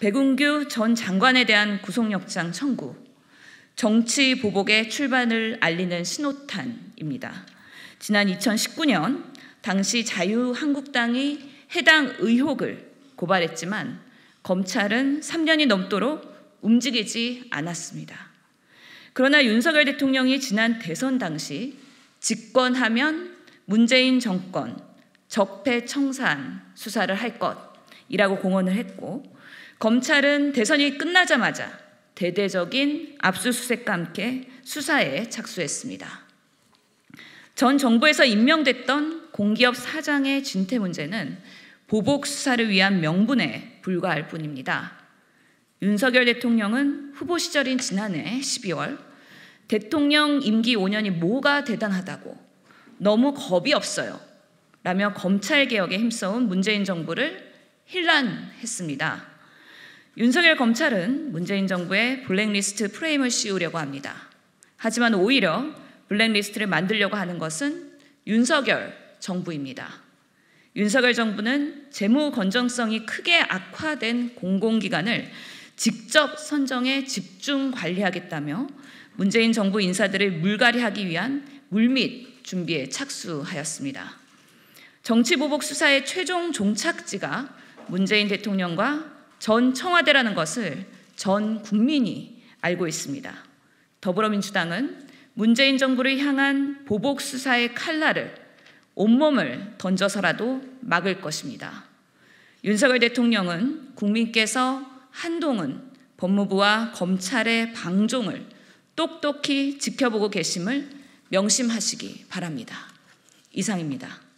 백운규 전 장관에 대한 구속영장 청구, 정치 보복의 출발을 알리는 신호탄입니다. 지난 2019년 당시 자유한국당이 해당 의혹을 고발했지만 검찰은 3년이 넘도록 움직이지 않았습니다. 그러나 윤석열 대통령이 지난 대선 당시 집권하면 문재인 정권 적폐 청산 수사를 할 것, 이라고 공언을 했고 검찰은 대선이 끝나자마자 대대적인 압수수색과 함께 수사에 착수했습니다. 전 정부에서 임명됐던 공기업 사장의 진퇴 문제는 보복 수사를 위한 명분에 불과할 뿐입니다. 윤석열 대통령은 후보 시절인 지난해 12월 대통령 임기 5년이 뭐가 대단하다고 너무 겁이 없어요. 라며 검찰개혁에 힘써온 문재인 정부를 힐란했습니다 윤석열 검찰은 문재인 정부의 블랙리스트 프레임을 씌우려고 합니다. 하지만 오히려 블랙리스트를 만들려고 하는 것은 윤석열 정부입니다. 윤석열 정부는 재무 건전성이 크게 악화된 공공기관을 직접 선정해 집중 관리하겠다며 문재인 정부 인사들을 물갈이하기 위한 물밑 준비에 착수하였습니다. 정치보복 수사의 최종 종착지가 문재인 대통령과 전 청와대라는 것을 전 국민이 알고 있습니다. 더불어민주당은 문재인 정부를 향한 보복 수사의 칼날을 온몸을 던져서라도 막을 것입니다. 윤석열 대통령은 국민께서 한동훈 법무부와 검찰의 방종을 똑똑히 지켜보고 계심을 명심하시기 바랍니다. 이상입니다.